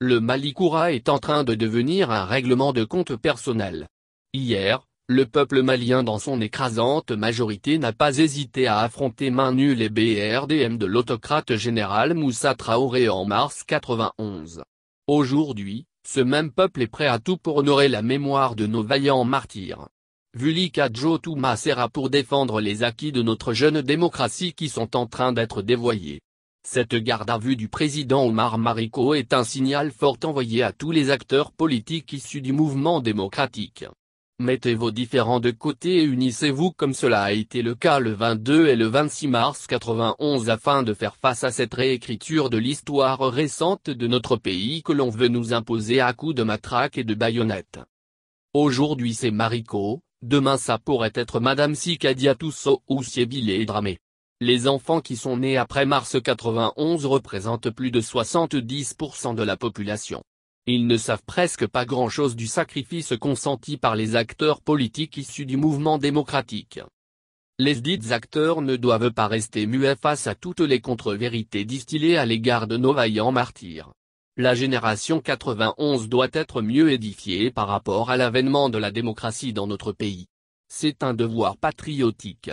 Le Malikoura est en train de devenir un règlement de compte personnel. Hier, le peuple malien dans son écrasante majorité n'a pas hésité à affronter main nue les BRDM de l'autocrate général Moussa Traoré en mars 91. Aujourd'hui, ce même peuple est prêt à tout pour honorer la mémoire de nos vaillants martyrs. Vulika Jotuma sera pour défendre les acquis de notre jeune démocratie qui sont en train d'être dévoyés. Cette garde à vue du président Omar Mariko est un signal fort envoyé à tous les acteurs politiques issus du mouvement démocratique. Mettez vos différends de côté et unissez-vous comme cela a été le cas le 22 et le 26 mars 91 afin de faire face à cette réécriture de l'histoire récente de notre pays que l'on veut nous imposer à coups de matraque et de baïonnettes. Aujourd'hui c'est Mariko, demain ça pourrait être Madame Sikadia Tousso ou Siebile Dramé. Les enfants qui sont nés après mars 91 représentent plus de 70% de la population. Ils ne savent presque pas grand-chose du sacrifice consenti par les acteurs politiques issus du mouvement démocratique. Les dits acteurs ne doivent pas rester muets face à toutes les contre-vérités distillées à l'égard de nos vaillants martyrs. La génération 91 doit être mieux édifiée par rapport à l'avènement de la démocratie dans notre pays. C'est un devoir patriotique.